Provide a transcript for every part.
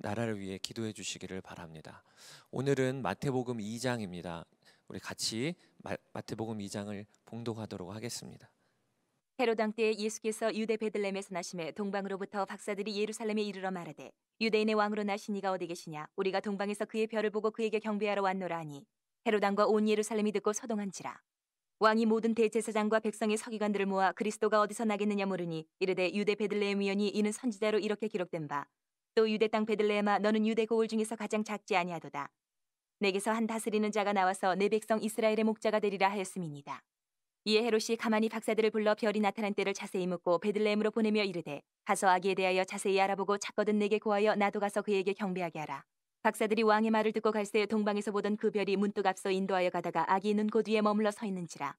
나라를 위해 기도해 주시기를 바랍니다. 오늘은 마태복음 2장입니다. 우리 같이 마, 마태복음 2장을 봉독하도록 하겠습니다. 헤로당 때 예수께서 유대 베들렘에서 나심에 동방으로부터 박사들이 예루살렘에 이르러 말하되 유대인의 왕으로 나신 이가 어디 계시냐 우리가 동방에서 그의 별을 보고 그에게 경배하러 왔노라 하니 헤로당과 온 예루살렘이 듣고 서동한지라 왕이 모든 대제사장과 백성의 서기관들을 모아 그리스도가 어디서 나겠느냐 물으니 이르되 유대 베들레헴 위원이 이는 선지자로 이렇게 기록된 바또 유대 땅 베들레헴아 너는 유대 고을 중에서 가장 작지 아니하도다. 내게서 한 다스리는 자가 나와서 내 백성 이스라엘의 목자가 되리라 하였음이니다. 이에 헤롯이 가만히 박사들을 불러 별이 나타난 때를 자세히 묻고 베들레헴으로 보내며 이르되 가서 아기에 대하여 자세히 알아보고 찾거든 내게 고하여 나도 가서 그에게 경배하게 하라. 박사들이 왕의 말을 듣고 갈새 동방에서 보던 그 별이 문득 앞서 인도하여 가다가 아기 눈곧 위에 머물러 서 있는지라.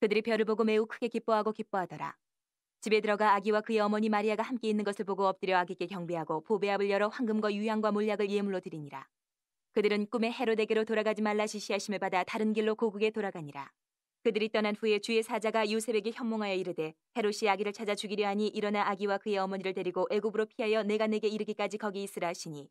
그들이 별을 보고 매우 크게 기뻐하고 기뻐하더라. 집에 들어가 아기와 그의 어머니 마리아가 함께 있는 것을 보고 엎드려 아기께 경배하고 보배압을 열어 황금과 유향과 몰약을 예물로 드리니라. 그들은 꿈에 헤로데게로 돌아가지 말라 시시하심을 받아 다른 길로 고국에 돌아가니라. 그들이 떠난 후에 주의 사자가 요셉에게 현몽하여 이르되 헤롯이 아기를 찾아 죽이려 하니 일어나 아기와 그의 어머니를 데리고 애굽으로 피하여 내가 내게 이르기까지 거기 있으라 하시니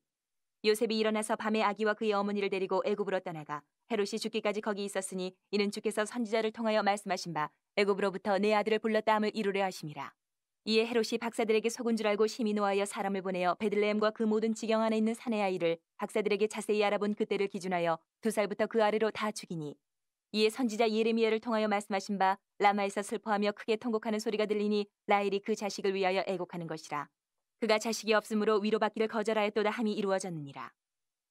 요셉이 일어나서 밤에 아기와 그의 어머니를 데리고 애굽으로 떠나가 헤롯이 죽기까지 거기 있었으니 이는 주께서 선지자를 통하여 말씀하신 바 애굽으로부터 내 아들을 불렀다함을 이루려 하심이라. 이에 헤롯이 박사들에게 속은 줄 알고 심히 노하여 사람을 보내어 베들레헴과 그 모든 지경 안에 있는 산의 아이를 박사들에게 자세히 알아본 그때를 기준하여 두 살부터 그 아래로 다 죽이니 이에 선지자 예레미야를 통하여 말씀하신 바 라마에서 슬퍼하며 크게 통곡하는 소리가 들리니 라헬이 그 자식을 위하여 애곡하는 것이라. 그가 자식이 없으므로 위로받기를 거절하였도다 함이 이루어졌느니라.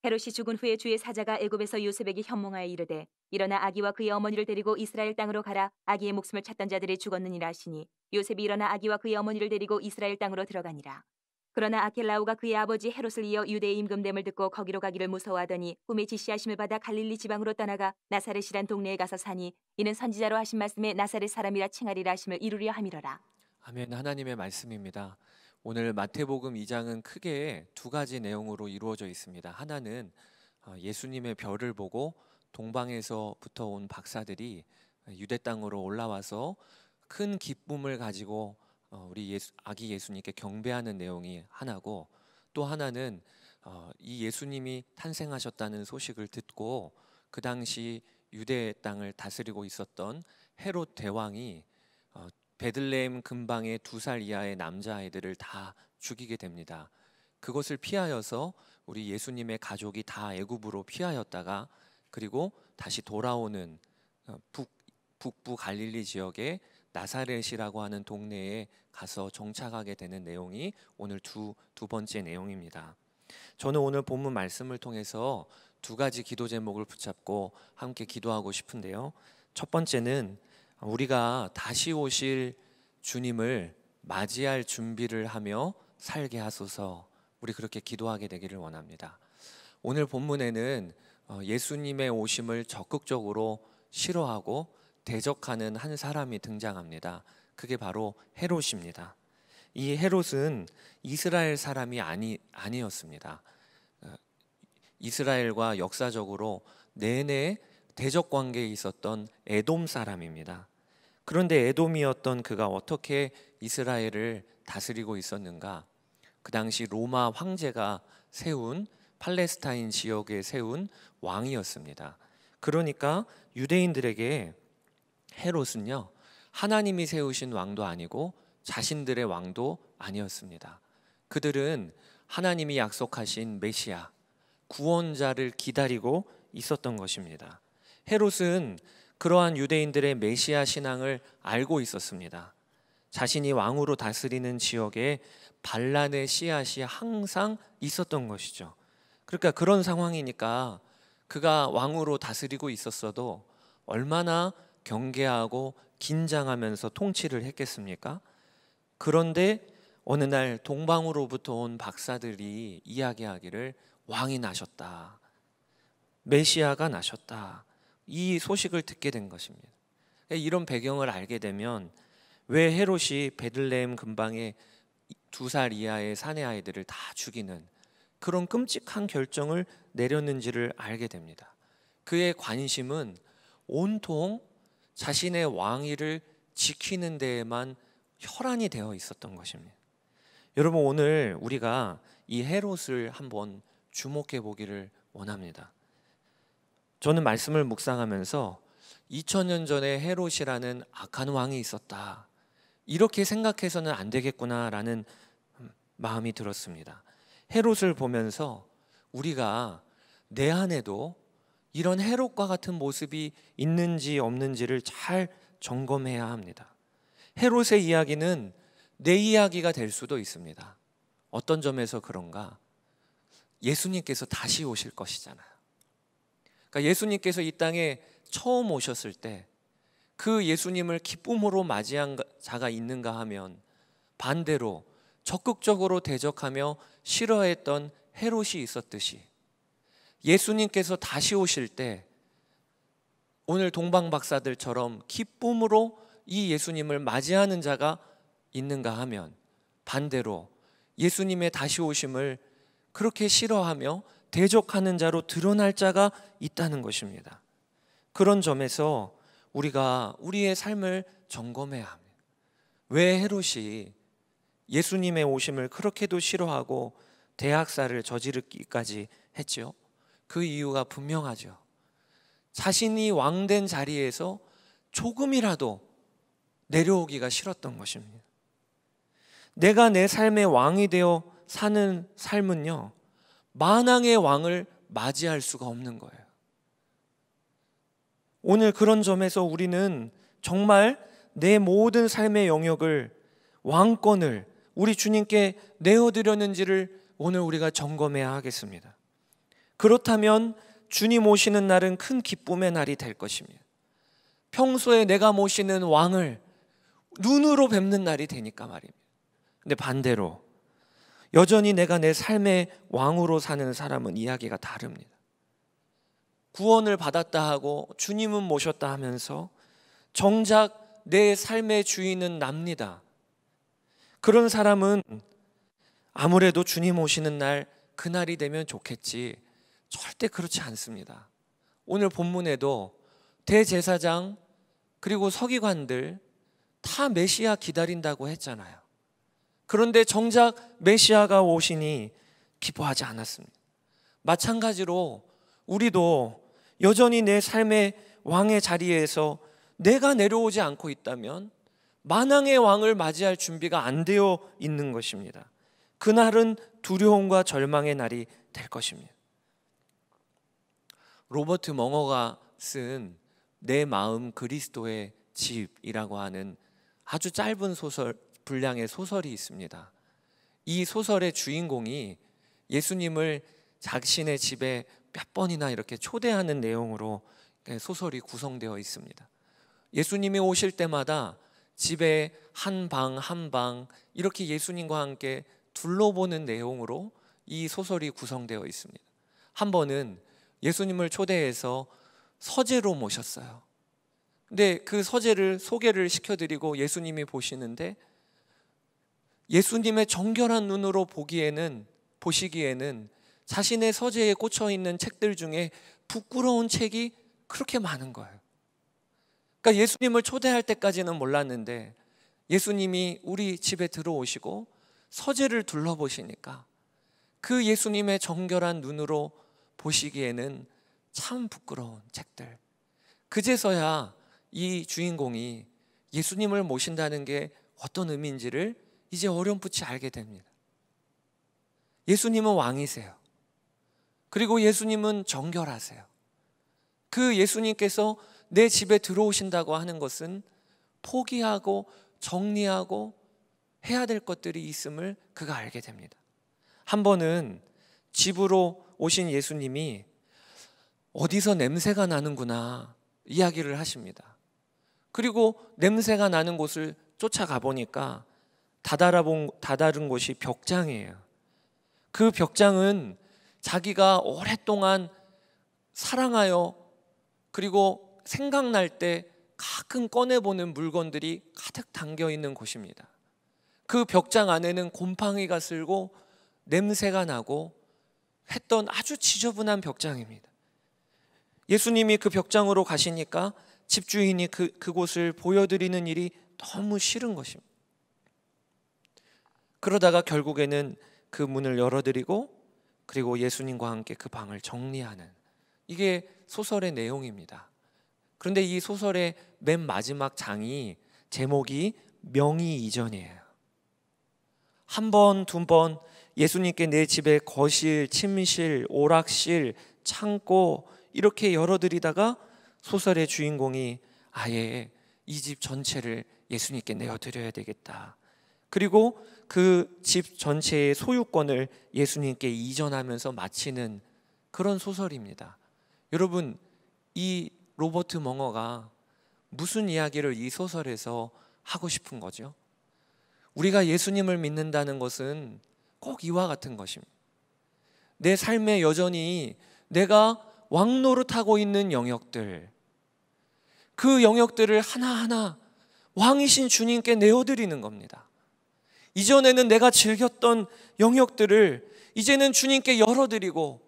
헤롯이 죽은 후에 주의 사자가 애굽에서 요셉에게 현몽하여 이르되 일어나 아기와 그의 어머니를 데리고 이스라엘 땅으로 가라 아기의 목숨을 찾던 자들이 죽었느니라 하시니 요셉이 일어나 아기와 그의 어머니를 데리고 이스라엘 땅으로 들어가니라. 그러나 아켈라우가 그의 아버지 헤롯을 이어 유대의 임금됨을 듣고 거기로 가기를 무서워하더니 꿈에 지시하심을 받아 갈릴리 지방으로 떠나가 나사렛이란 동네에 가서 사니 이는 선지자로 하신 말씀에 나사렛 사람이라 칭하리라 하심을 이루려 함이러라. 아멘 하나님의 말씀입니다. 오늘 마태복음 2장은 크게 두 가지 내용으로 이루어져 있습니다. 하나는 어, 예수님의 별을 보고 동방에서부터 온 박사들이 어, 유대 땅으로 올라와서 큰 기쁨을 가지고 어, 우리 예수, 아기 예수님께 경배하는 내용이 하나고 또 하나는 이 예수님이 탄생하셨다는 소식을 듣고 그 당시 유대 땅을 다스리고 있었던 헤롯 대왕이 베들레헴 근방의 두 살 이하의 남자 아이들을 다 죽이게 됩니다. 그것을 피하여서 우리 예수님의 가족이 다 애굽으로 피하였다가 그리고 다시 돌아오는 어, 북 북부 갈릴리 지역의 나사렛이라고 하는 동네에 가서 정착하게 되는 내용이 오늘 두 두 번째 내용입니다. 저는 오늘 본문 말씀을 통해서 두 가지 기도 제목을 붙잡고 함께 기도하고 싶은데요. 첫 번째는 우리가 다시 오실 주님을 맞이할 준비를 하며 살게 하소서 우리 그렇게 기도하게 되기를 원합니다. 오늘 본문에는 어, 예수님의 오심을 적극적으로 싫어하고 대적하는 한 사람이 등장합니다. 그게 바로 헤롯입니다. 이 헤롯은 이스라엘 사람이 아니 아니었습니다. 어, 이스라엘과 역사적으로 내내 대적 관계에 있었던 에돔 사람입니다. 그런데 에돔이었던 그가 어떻게 이스라엘을 다스리고 있었는가? 그 당시 로마 황제가 세운 팔레스타인 지역에 세운 왕이었습니다. 그러니까 유대인들에게 헤롯은요 하나님이 세우신 왕도 아니고 자신들의 왕도 아니었습니다. 그들은 하나님이 약속하신 메시아 구원자를 기다리고 있었던 것입니다. 헤롯은 그러한 유대인들의 메시아 신앙을 알고 있었습니다. 자신이 왕으로 다스리는 지역에 반란의 씨앗이 항상 있었던 것이죠. 그러니까 그런 상황이니까 그가 왕으로 다스리고 있었어도 얼마나 경계하고 긴장하면서 통치를 했겠습니까? 그런데 어느 날 동방으로부터 온 박사들이 이야기하기를 왕이 나셨다. 메시아가 나셨다. 이 소식을 듣게 된 것입니다. 그러니까 이런 배경을 알게 되면 왜 헤롯이 베들레헴 근방의 두 살 이하의 사내 아이들을 다 죽이는 그런 끔찍한 결정을 내렸는지를 알게 됩니다. 그의 관심은 온통 자신의 왕위를 지키는 데에만 혈안이 되어 있었던 것입니다. 여러분 오늘 우리가 이 헤롯을 한번 주목해 보기를 원합니다. 저는 말씀을 묵상하면서 2000년 전에 헤롯이라는 악한 왕이 있었다. 이렇게 생각해서는 안 되겠구나라는 마음이 들었습니다. 헤롯을 보면서 우리가 내 안에도 이런 헤롯과 같은 모습이 있는지 없는지를 잘 점검해야 합니다. 헤롯의 이야기는 내 이야기가 될 수도 있습니다. 어떤 점에서 그런가? 예수님께서 다시 오실 것이잖아요. 그러니까 예수님께서 이 땅에 처음 오셨을 때 그 예수님을 기쁨으로 맞이한 자가 있는가 하면 반대로 적극적으로 대적하며 싫어했던 헤롯이 있었듯이 예수님께서 다시 오실 때 오늘 동방 박사들처럼 기쁨으로 이 예수님을 맞이하는 자가 있는가 하면 반대로 예수님의 다시 오심을 그렇게 싫어하며 대적하는 자로 드러날 자가 있다는 것입니다. 그런 점에서 우리가 우리의 삶을 점검해야 합니다. 왜 헤롯이 예수님의 오심을 그렇게도 싫어하고 대학살을 저지르기까지 했지그 이유가 분명하죠. 자신이 왕된 자리에서 조금이라도 내려오기가 싫었던 것입니다. 내가 내 삶의 왕이 되어 사는 삶은요, 만왕의 왕을 맞이할 수가 없는 거예요. 오늘 그런 점에서 우리는 정말 내 모든 삶의 영역을 왕권을 우리 주님께 내어드렸는지를 오늘 우리가 점검해야 하겠습니다. 그렇다면 주님 오시는 날은 큰 기쁨의 날이 될 것입니다. 평소에 내가 모시는 왕을 눈으로 뵙는 날이 되니까 말입니다. 근데 반대로 여전히 내가 내 삶의 왕으로 사는 사람은 이야기가 다릅니다. 구원을 받았다 하고 주님은 모셨다 하면서 정작 내 삶의 주인은 납니다. 그런 사람은 아무래도 주님 오시는 날 그날이 되면 좋겠지 절대 그렇지 않습니다. 오늘 본문에도 대제사장 그리고 서기관들 다 메시아 기다린다고 했잖아요. 그런데 정작 메시아가 오시니 기뻐하지 않았습니다. 마찬가지로 우리도 여전히 내 삶의 왕의 자리에서 내가 내려오지 않고 있다면 만왕의 왕을 맞이할 준비가 안 되어 있는 것입니다. 그날은 두려움과 절망의 날이 될 것입니다. 로버트 멍어가 쓴 내 마음 그리스도의 집이라고 하는 아주 짧은 소설 분량의 소설이 있습니다. 이 소설의 주인공이 예수님을 자신의 집에 몇 번이나 이렇게 초대하는 내용으로 소설이 구성되어 있습니다. 예수님이 오실 때마다 집에 한 방 한 방 이렇게 예수님과 함께 둘러보는 내용으로 이 소설이 구성되어 있습니다. 한 번은 예수님을 초대해서 서재로 모셨어요. 근데 그 서재를 소개를 시켜드리고 예수님이 보시는데 예수님의 정결한 눈으로 보기에는 보시기에는 자신의 서재에 꽂혀 있는 책들 중에 부끄러운 책이 그렇게 많은 거예요. 그러니까 예수님을 초대할 때까지는 몰랐는데 예수님이 우리 집에 들어오시고 서재를 둘러보시니까 그 예수님의 정결한 눈으로 보시기에는 참 부끄러운 책들. 그제서야 이 주인공이 예수님을 모신다는 게 어떤 의미인지를 이제 어렴풋이 알게 됩니다. 예수님은 왕이세요. 그리고 예수님은 정결하세요. 그 예수님께서 내 집에 들어오신다고 하는 것은 포기하고 정리하고 해야 될 것들이 있음을 그가 알게 됩니다. 한 번은 집으로 오신 예수님이 어디서 냄새가 나는구나 이야기를 하십니다. 그리고 냄새가 나는 곳을 쫓아가 보니까 다다라본 다다른 곳이 벽장이에요. 그 벽장은 자기가 오랫동안 사랑하여 그리고 생각날 때 가끔 꺼내보는 물건들이 가득 담겨 있는 곳입니다. 그 벽장 안에는 곰팡이가 쓸고 냄새가 나고 했던 아주 지저분한 벽장입니다. 예수님이 그 벽장으로 가시니까 집주인이 그, 그곳을 보여드리는 일이 너무 싫은 것입니다. 그러다가 결국에는 그 문을 열어드리고 그리고 예수님과 함께 그 방을 정리하는 이게 소설의 내용입니다. 그런데 이 소설의 맨 마지막 장이 제목이 명의 이전이에요. 한 번, 두 번 예수님께 내 집에 거실, 침실, 오락실, 창고 이렇게 열어드리다가 소설의 주인공이 아예 이 집 전체를 예수님께 내어드려야 되겠다. 그리고 그 집 전체의 소유권을 예수님께 이전하면서 마치는 그런 소설입니다. 여러분, 이 로버트 멍어가 무슨 이야기를 이 소설에서 하고 싶은 거죠? 우리가 예수님을 믿는다는 것은 꼭 이와 같은 것입니다. 내 삶에 여전히 내가 왕노릇하고 있는 영역들, 그 영역들을 하나하나 왕이신 주님께 내어드리는 겁니다. 이전에는 내가 즐겼던 영역들을 이제는 주님께 열어드리고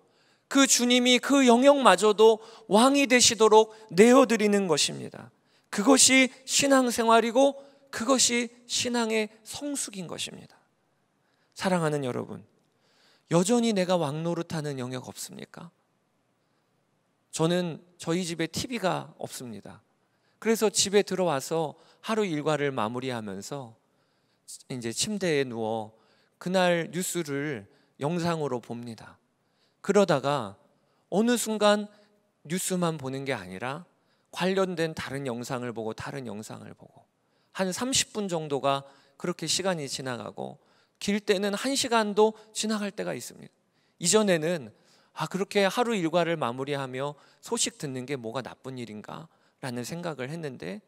그 주님이 그 영역마저도 왕이 되시도록 내어드리는 것입니다. 그것이 신앙생활이고 그것이 신앙의 성숙인 것입니다. 사랑하는 여러분, 여전히 내가 왕노릇하는 영역 없습니까? 저는 저희 집에 TV가 없습니다. 그래서 집에 들어와서 하루 일과를 마무리하면서 이제 침대에 누워 그날 뉴스를 영상으로 봅니다. 그러다가 어느 순간 뉴스만 보는 게 아니라 관련된 다른 영상을 보고 다른 영상을 보고 한 30분 정도가 그렇게 시간이 지나가고 길 때는 1시간도 지나갈 때가 있습니다. 이전에는 아 그렇게 하루 일과를 마무리하며 소식 듣는 게 뭐가 나쁜 일인가 라는 생각을 했는데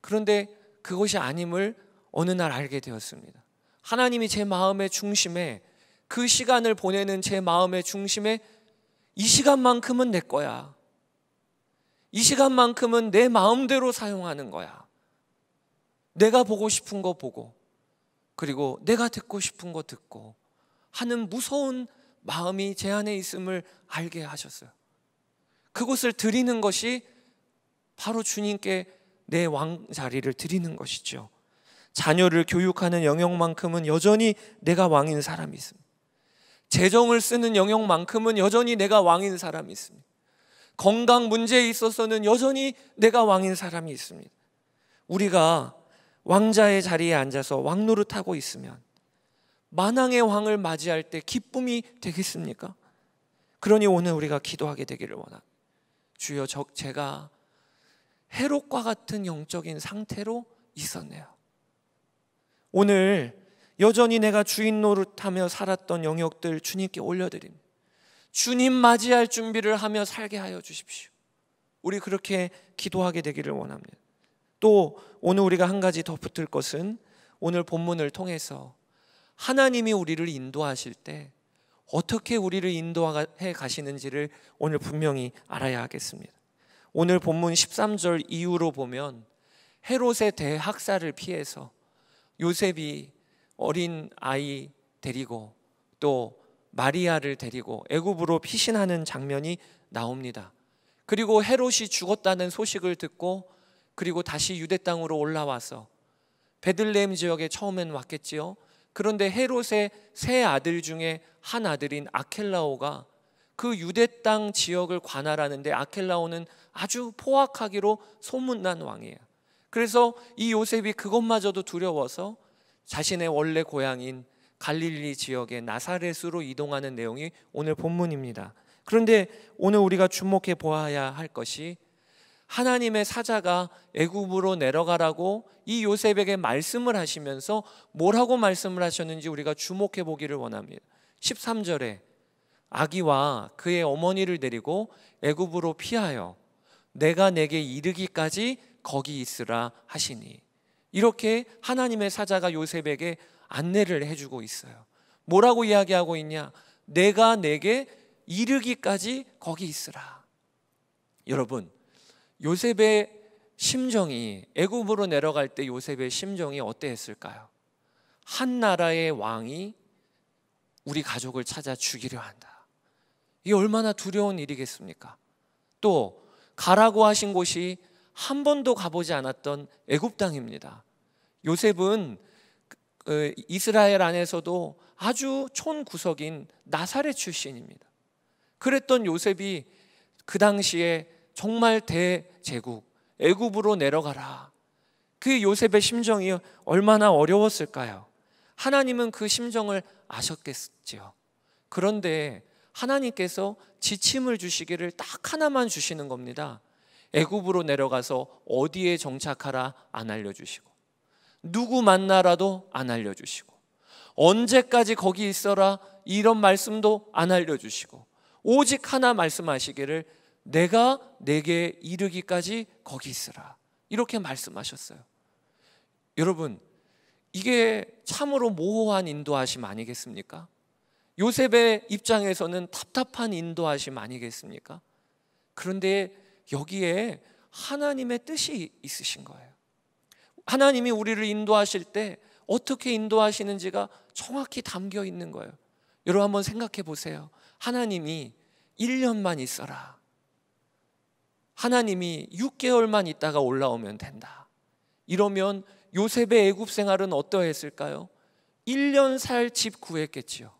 그런데 그것이 아님을 어느 날 알게 되었습니다. 하나님이 제 마음의 중심에 그 시간을 보내는 제 마음의 중심에 이 시간만큼은 내 거야. 이 시간만큼은 내 마음대로 사용하는 거야. 내가 보고 싶은 거 보고, 그리고 내가 듣고 싶은 거 듣고 하는 무서운 마음이 제 안에 있음을 알게 하셨어요. 그곳을 드리는 것이 바로 주님께 내 왕자리를 드리는 것이죠. 자녀를 교육하는 영역만큼은 여전히 내가 왕인 사람이 있습니다. 재정을 쓰는 영역만큼은 여전히 내가 왕인 사람이 있습니다. 건강 문제에 있어서는 여전히 내가 왕인 사람이 있습니다. 우리가 왕자의 자리에 앉아서 왕노릇하고 있으면 만왕의 왕을 맞이할 때 기쁨이 되겠습니까? 그러니 오늘 우리가 기도하게 되기를 원합 주여 저, 제가 해롭과 같은 영적인 상태로 있었네요. 오늘 여전히 내가 주인 노릇하며 살았던 영역들 주님께 올려드립니다. 주님 맞이할 준비를 하며 살게 하여 주십시오. 우리 그렇게 기도하게 되기를 원합니다. 또 오늘 우리가 한 가지 더 붙을 것은 오늘 본문을 통해서 하나님이 우리를 인도하실 때 어떻게 우리를 인도해 가시는지를 오늘 분명히 알아야 하겠습니다. 오늘 본문 13절 이후로 보면 헤롯의 대학살을 피해서 요셉이 어린 아이 데리고 또 마리아를 데리고 애굽으로 피신하는 장면이 나옵니다. 그리고 헤롯이 죽었다는 소식을 듣고 그리고 다시 유대 땅으로 올라와서 베들레헴 지역에 처음엔 왔겠지요. 그런데 헤롯의 세 아들 중에 한 아들인 아켈라오가 그 유대 땅 지역을 관할하는데 아켈라오는 아주 포악하기로 소문난 왕이에요. 그래서 이 요셉이 그것마저도 두려워서 자신의 원래 고향인 갈릴리 지역의 나사렛으로 이동하는 내용이 오늘 본문입니다. 그런데 오늘 우리가 주목해 보아야 할 것이 하나님의 사자가 애굽으로 내려가라고 이 요셉에게 말씀을 하시면서 뭐라고 말씀을 하셨는지 우리가 주목해 보기를 원합니다. 13절에 아기와 그의 어머니를 데리고 애굽으로 피하여 내가 내게 이르기까지 거기 있으라 하시니 이렇게 하나님의 사자가 요셉에게 안내를 해주고 있어요. 뭐라고 이야기하고 있냐? 내가 내게 이르기까지 거기 있으라. 여러분, 요셉의 심정이 애굽으로 내려갈 때 요셉의 심정이 어땠을까요? 한 나라의 왕이 우리 가족을 찾아 죽이려 한다. 이 얼마나 두려운 일이겠습니까? 또 가라고 하신 곳이 한 번도 가보지 않았던 애굽 땅입니다. 요셉은 그, 그 이스라엘 안에서도 아주 촌구석인 나사렛 출신입니다. 그랬던 요셉이 그 당시에 정말 대제국 애굽으로 내려가라. 그 요셉의 심정이 얼마나 어려웠을까요? 하나님은 그 심정을 아셨겠지요. 그런데 하나님께서 지침을 주시기를 딱 하나만 주시는 겁니다. 애굽으로 내려가서 어디에 정착하라 안 알려주시고 누구 만나라도 안 알려주시고 언제까지 거기 있어라 이런 말씀도 안 알려주시고 오직 하나 말씀하시기를 내가 내게 이르기까지 거기 있으라 이렇게 말씀하셨어요. 여러분 이게 참으로 모호한 인도하심 아니겠습니까? 요셉의 입장에서는 답답한 인도하심 아니겠습니까? 그런데 여기에 하나님의 뜻이 있으신 거예요. 하나님이 우리를 인도하실 때 어떻게 인도하시는지가 정확히 담겨 있는 거예요. 여러분 한번 생각해 보세요. 하나님이 1년만 있어라. 하나님이 6개월만 있다가 올라오면 된다. 이러면 요셉의 애굽 생활은 어떠했을까요? 1년 살 집 구했겠지요.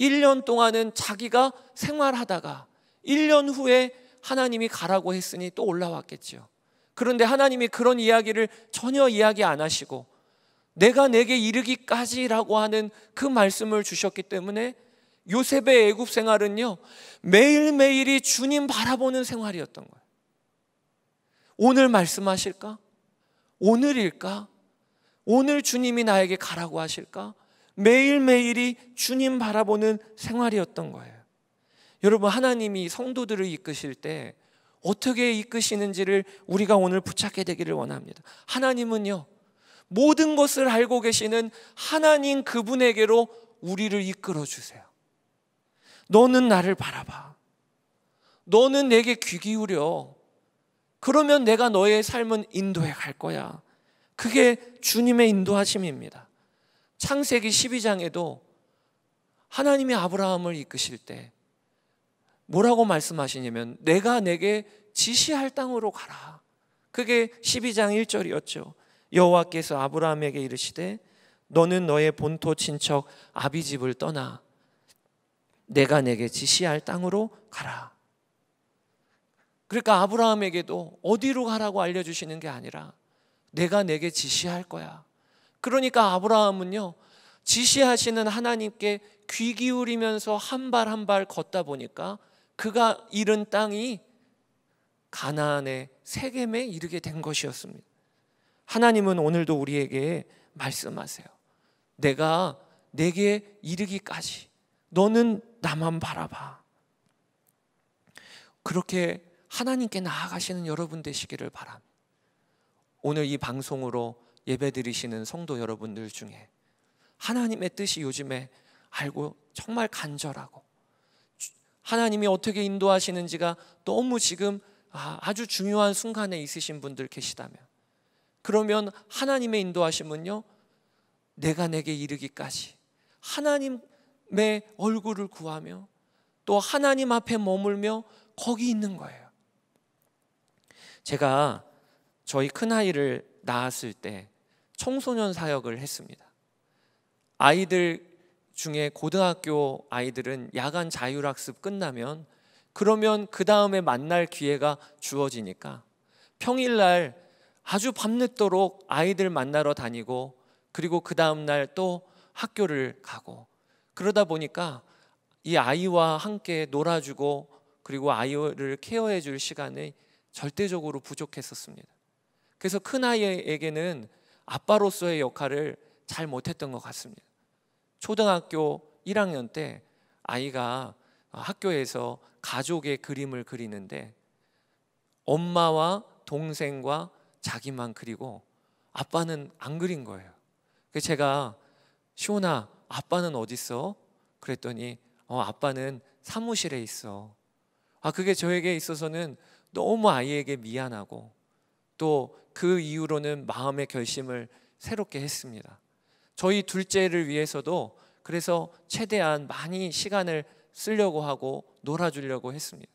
1년 동안은 자기가 생활하다가 1년 후에 하나님이 가라고 했으니 또 올라왔겠지요. 그런데 하나님이 그런 이야기를 전혀 이야기 안 하시고 내가 내게 이르기까지라고 하는 그 말씀을 주셨기 때문에 요셉의 애굽 생활은요. 매일매일이 주님 바라보는 생활이었던 거예요. 오늘 말씀하실까? 오늘일까? 오늘 주님이 나에게 가라고 하실까? 매일매일이 주님 바라보는 생활이었던 거예요. 여러분 하나님이 성도들을 이끄실 때 어떻게 이끄시는지를 우리가 오늘 붙잡게 되기를 원합니다. 하나님은요. 모든 것을 알고 계시는 하나님 그분에게로 우리를 이끌어 주세요. 너는 나를 바라봐. 너는 내게 귀 기울여. 그러면 내가 너의 삶은 인도해 갈 거야. 그게 주님의 인도하심입니다. 창세기 12장에도 하나님이 아브라함을 이끄실 때 뭐라고 말씀하시냐면 내가 내게 지시할 땅으로 가라. 그게 12장 1절이었죠. 여호와께서 아브라함에게 이르시되 너는 너의 본토 친척 아비 집을 떠나 내가 내게 지시할 땅으로 가라. 그러니까 아브라함에게도 어디로 가라고 알려 주시는 게 아니라 내가 내게 지시할 거야. 그러니까 아브라함은요. 지시하시는 하나님께 귀 기울이면서 한 발 한 발 걷다 보니까 그가 잃은 땅이 가나안의 세겜에 이르게 된 것이었습니다. 하나님은 오늘도 우리에게 말씀하세요. 내가 내게 이르기까지 너는 나만 바라봐. 그렇게 하나님께 나아가시는 여러분 되시기를 바람. 오늘 이 방송으로 예배드리시는 성도 여러분들 중에 하나님의 뜻이 요즘에 알고 정말 간절하고 하나님이 어떻게 인도하시는지가 너무 지금 아, 아주 중요한 순간에 있으신 분들 계시다면 그러면 하나님의 인도하심은요 내가 내게 이르기까지 하나님의 얼굴을 구하며 또 하나님 앞에 머물며 거기 있는 거예요. 제가 저희 큰아이를 낳았을 때 청소년 사역을 했습니다. 아이들 중에 고등학교 아이들은 야간 자율학습 끝나면 그러면 그 다음에 만날 기회가 주어지니까 평일날 아주 밤늦도록 아이들 만나러 다니고 그리고 그 다음날 또 학교를 가고 그러다 보니까 이 아이와 함께 놀아주고 그리고 아이를 케어해 줄 시간이 절대적으로 부족했었습니다. 그래서 큰 아이에게는 아빠로서의 역할을 잘 못했던 것 같습니다. 초등학교 1학년 때 아이가 학교에서 가족의 그림을 그리는데 엄마와 동생과 자기만 그리고 아빠는 안 그린 거예요. 그 제가 시온아 아빠는 어디 있어? 그랬더니 어, 아빠는 사무실에 있어. 아 그게 저에게 있어서는 너무 아이에게 미안하고 또 그 이후로는 마음의 결심을 새롭게 했습니다. 저희 둘째를 위해서도 그래서 최대한 많이 시간을 쓰려고 하고 놀아주려고 했습니다.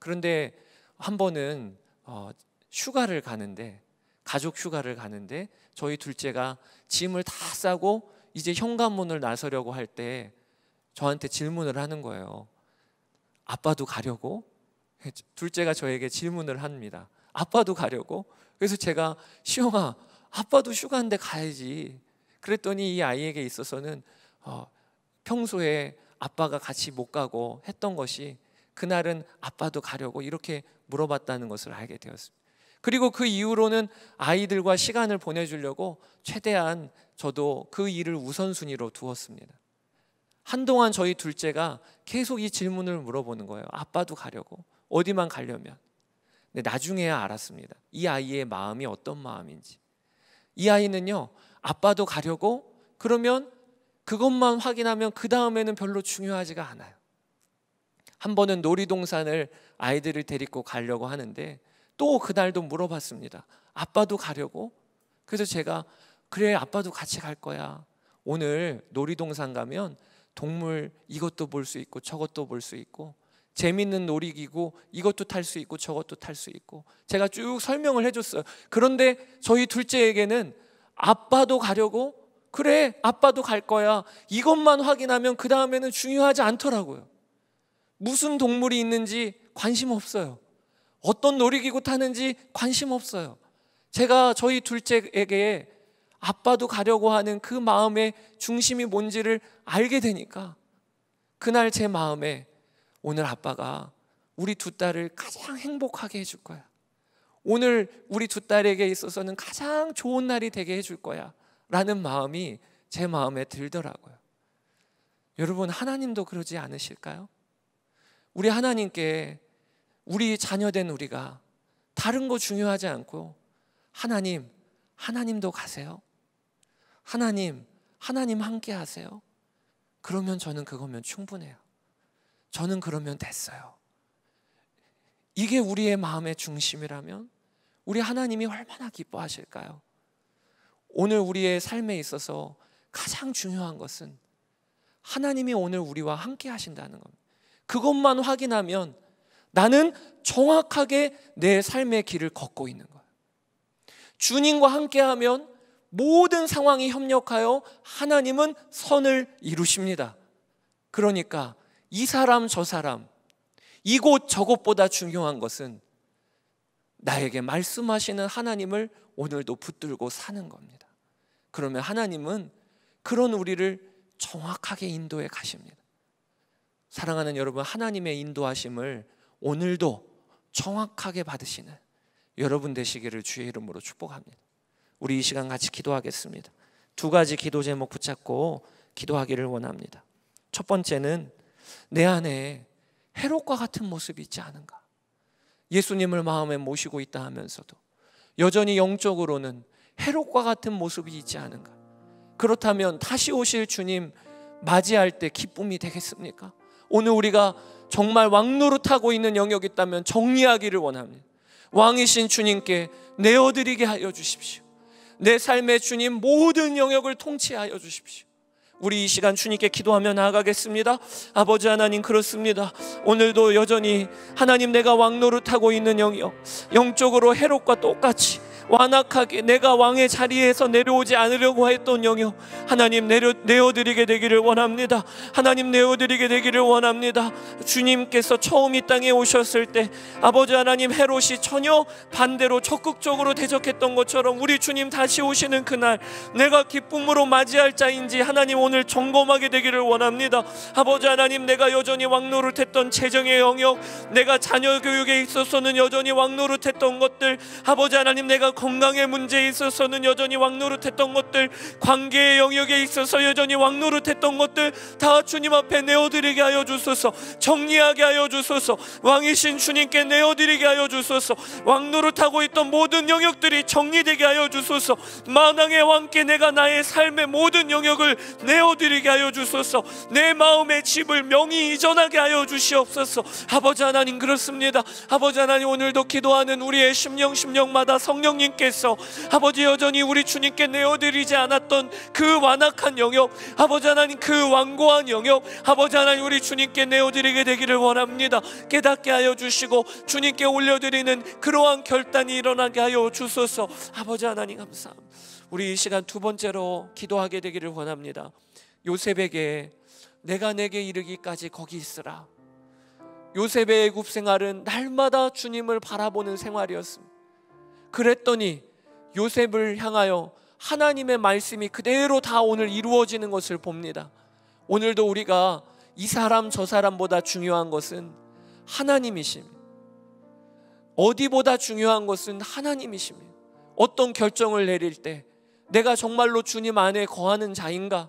그런데 한 번은 어, 휴가를 가는데 가족 휴가를 가는데 저희 둘째가 짐을 다 싸고 이제 현관문을 나서려고 할 때 저한테 질문을 하는 거예요. 아빠도 가려고? 둘째가 저에게 질문을 합니다. 아빠도 가려고? 그래서 제가 시영아 아빠도 휴가인데 가야지. 그랬더니 이 아이에게 있어서는 어, 평소에 아빠가 같이 못 가고 했던 것이 그날은 아빠도 가려고 이렇게 물어봤다는 것을 알게 되었습니다. 그리고 그 이후로는 아이들과 시간을 보내주려고 최대한 저도 그 일을 우선순위로 두었습니다. 한동안 저희 둘째가 계속 이 질문을 물어보는 거예요. 아빠도 가려고 어디만 가려면. 근데 나중에야 알았습니다. 이 아이의 마음이 어떤 마음인지. 이 아이는요 아빠도 가려고 그러면 그것만 확인하면 그 다음에는 별로 중요하지가 않아요. 한 번은 놀이동산을 아이들을 데리고 가려고 하는데 또 그날도 물어봤습니다. 아빠도 가려고? 그래서 제가 그래 아빠도 같이 갈 거야. 오늘 놀이동산 가면 동물 이것도 볼 수 있고 저것도 볼 수 있고 재밌는 놀이기구 이것도 탈 수 있고 저것도 탈 수 있고 제가 쭉 설명을 해줬어요. 그런데 저희 둘째에게는 아빠도 가려고? 그래, 아빠도 갈 거야. 이것만 확인하면 그 다음에는 중요하지 않더라고요. 무슨 동물이 있는지 관심 없어요. 어떤 놀이기구 타는지 관심 없어요. 제가 저희 둘째에게 아빠도 가려고 하는 그 마음의 중심이 뭔지를 알게 되니까 그날 제 마음에 오늘 아빠가 우리 두 딸을 가장 행복하게 해줄 거야. 오늘 우리 두 딸에게 있어서는 가장 좋은 날이 되게 해줄 거야. 라는 마음이 제 마음에 들더라고요. 여러분, 하나님도 그러지 않으실까요? 우리 하나님께 우리 자녀된 우리가 다른 거 중요하지 않고 하나님, 하나님도 가세요. 하나님, 하나님 함께 하세요. 그러면 저는 그거면 충분해요. 저는 그러면 됐어요. 이게 우리의 마음의 중심이라면 우리 하나님이 얼마나 기뻐하실까요? 오늘 우리의 삶에 있어서 가장 중요한 것은 하나님이 오늘 우리와 함께 하신다는 겁니다. 그것만 확인하면 나는 정확하게 내 삶의 길을 걷고 있는 거예요. 주님과 함께하면 모든 상황이 협력하여 하나님은 선을 이루십니다. 그러니까 이 사람 저 사람 이곳 저곳보다 중요한 것은 나에게 말씀하시는 하나님을 오늘도 붙들고 사는 겁니다. 그러면 하나님은 그런 우리를 정확하게 인도해 가십니다. 사랑하는 여러분, 하나님의 인도하심을 오늘도 정확하게 받으시는 여러분 되시기를 주의 이름으로 축복합니다. 우리 이 시간 같이 기도하겠습니다. 두 가지 기도 제목 붙잡고 기도하기를 원합니다. 첫 번째는 내 안에 해롯과 같은 모습이 있지 않은가? 예수님을 마음에 모시고 있다 하면서도 여전히 영적으로는 헤롯과 같은 모습이 있지 않은가? 그렇다면 다시 오실 주님 맞이할 때 기쁨이 되겠습니까? 오늘 우리가 정말 왕노릇하고 있는 영역이 있다면 정리하기를 원합니다. 왕이신 주님께 내어드리게 하여 주십시오. 내 삶의 주님 모든 영역을 통치하여 주십시오. 우리 이 시간 주님께 기도하며 나아가겠습니다. 아버지 하나님 그렇습니다. 오늘도 여전히 하나님 내가 왕노릇하고 있는 영역, 영적으로 해롭과 똑같이 완악하게 내가 왕의 자리에서 내려오지 않으려고 했던 영역 하나님 내려, 내어드리게 되기를 원합니다. 하나님 내어드리게 되기를 원합니다. 주님께서 처음 이 땅에 오셨을 때 아버지 하나님 헤롯이 전혀 반대로 적극적으로 대적했던 것처럼 우리 주님 다시 오시는 그날 내가 기쁨으로 맞이할 자인지 하나님 오늘 점검하게 되기를 원합니다. 아버지 하나님 내가 여전히 왕노릇했던 재정의 영역 내가 자녀 교육에 있어서는 여전히 왕노릇했던 것들 아버지 하나님 내가 건강의 문제에 있어서는 여전히 왕노릇했던 것들 관계의 영역에 있어서 여전히 왕노릇했던 것들 다 주님 앞에 내어드리게 하여 주소서 정리하게 하여 주소서 왕이신 주님께 내어드리게 하여 주소서 왕노릇하고 있던 모든 영역들이 정리되게 하여 주소서 만왕의 왕께 내가 나의 삶의 모든 영역을 내어드리게 하여 주소서 내 마음의 집을 명이 이전하게 하여 주시옵소서 아버지 하나님 그렇습니다 아버지 하나님 오늘도 기도하는 우리의 심령 심령마다 성령 성님께서 아버지 여전히 우리 주님께 내어드리지 않았던 그 완악한 영역 아버지 하나님 그 완고한 영역 아버지 하나님 우리 주님께 내어드리게 되기를 원합니다 깨닫게 하여 주시고 주님께 올려드리는 그러한 결단이 일어나게 하여 주소서 아버지 하나님 감사합니다 우리 이 시간 두 번째로 기도하게 되기를 원합니다 요셉에게 내가 내게 이르기까지 거기 있으라 요셉의 애굽 생활은 날마다 주님을 바라보는 생활이었습니다 그랬더니 요셉을 향하여 하나님의 말씀이 그대로 다 오늘 이루어지는 것을 봅니다. 오늘도 우리가 이 사람 저 사람보다 중요한 것은 하나님이십 어디보다 중요한 것은 하나님이십 어떤 결정을 내릴 때 내가 정말로 주님 안에 거하는 자인가?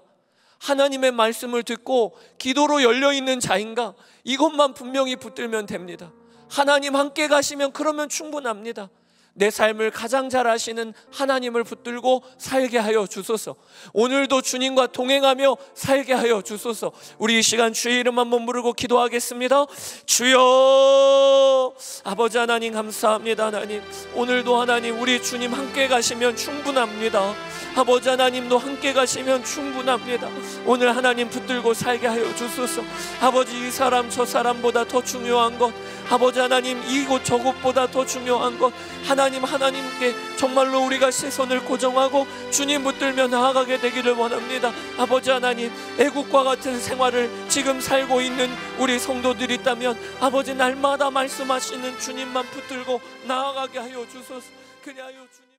하나님의 말씀을 듣고 기도로 열려 있는 자인가? 이것만 분명히 붙들면 됩니다. 하나님 함께 가시면 그러면 충분합니다. 내 삶을 가장 잘 아시는 하나님을 붙들고 살게 하여 주소서. 오늘도 주님과 동행하며 살게 하여 주소서. 우리 이 시간 주의 이름 한번 부르고 기도하겠습니다. 주여, 아버지 하나님 감사합니다. 하나님, 오늘도 하나님 우리 주님 함께 가시면 충분합니다. 아버지 하나님도 함께 가시면 충분합니다. 오늘 하나님 붙들고 살게 하여 주소서. 아버지 이 사람 저 사람보다 더 중요한 것. 아버지 하나님 이곳 저곳보다 더 중요한 것 하나님 하나님께 정말로 우리가 시선을 고정하고 주님 붙들며 나아가게 되기를 원합니다. 아버지 하나님 애국과 같은 생활을 지금 살고 있는 우리 성도들이 있다면 아버지 날마다 말씀하시는 주님만 붙들고 나아가게 하여 주소서 그냥 하여 주님